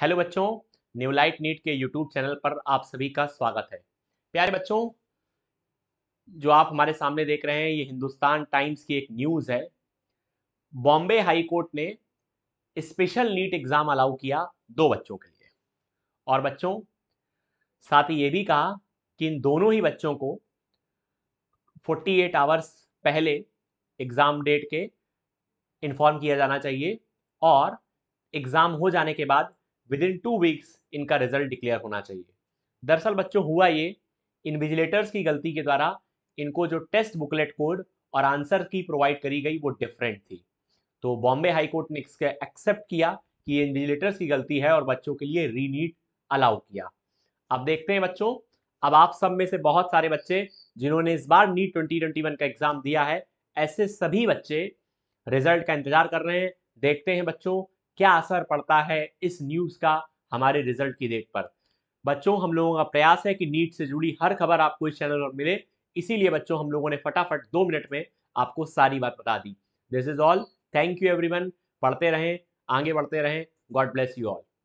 hello बच्चों new light NEET के YouTube channel पर आप सभी का स्वागत है प्यारे बच्चों जो आप हमारे सामने देख रहे हैं ये हिंदुस्तान टाइम्स की एक न्यूज़ है बॉम्बे हाई कोर्ट ने स्पेशल नीट एग्ज़ाम अलाउ किया दो बच्चों के लिए और बच्चों साथ ही ये भी कहा कि इन दोनों ही बच्चों को फोर्टी आवर्स पहले एग्ज़ाम डेट के इन्फॉर्म किया जाना चाहिए और एग्ज़ाम हो जाने के बाद विद इन टू वीक्स इनका रिजल्ट डिक्लेयर होना चाहिए दरअसल बच्चों हुआ ये इन्विजिलेटर्स की गलती के द्वारा इनको जो टेस्ट बुकलेट कोड और आंसर की प्रोवाइड करी गई वो डिफरेंट थी तो बॉम्बे हाईकोर्ट ने इसके एक्सेप्ट किया कि ये इन्विजिलेटर्स की गलती है और बच्चों के लिए रीनीट अलाउ किया अब देखते हैं बच्चों अब आप सब में से बहुत सारे बच्चे जिन्होंने इस बार नीट ट्वेंटी ट्वेंटी वन का एग्जाम दिया है ऐसे सभी बच्चे रिजल्ट का इंतजार कर रहे हैं देखते हैं बच्चों क्या असर पड़ता है इस न्यूज़ का हमारे रिजल्ट की डेट पर बच्चों हम लोगों का प्रयास है कि नीट से जुड़ी हर खबर आपको इस चैनल पर मिले इसीलिए बच्चों हम लोगों ने फटाफट दो मिनट में आपको सारी बात बता दी this is all thank you everyone पढ़ते रहें आगे बढ़ते रहें गॉड ब्लेस यू ऑल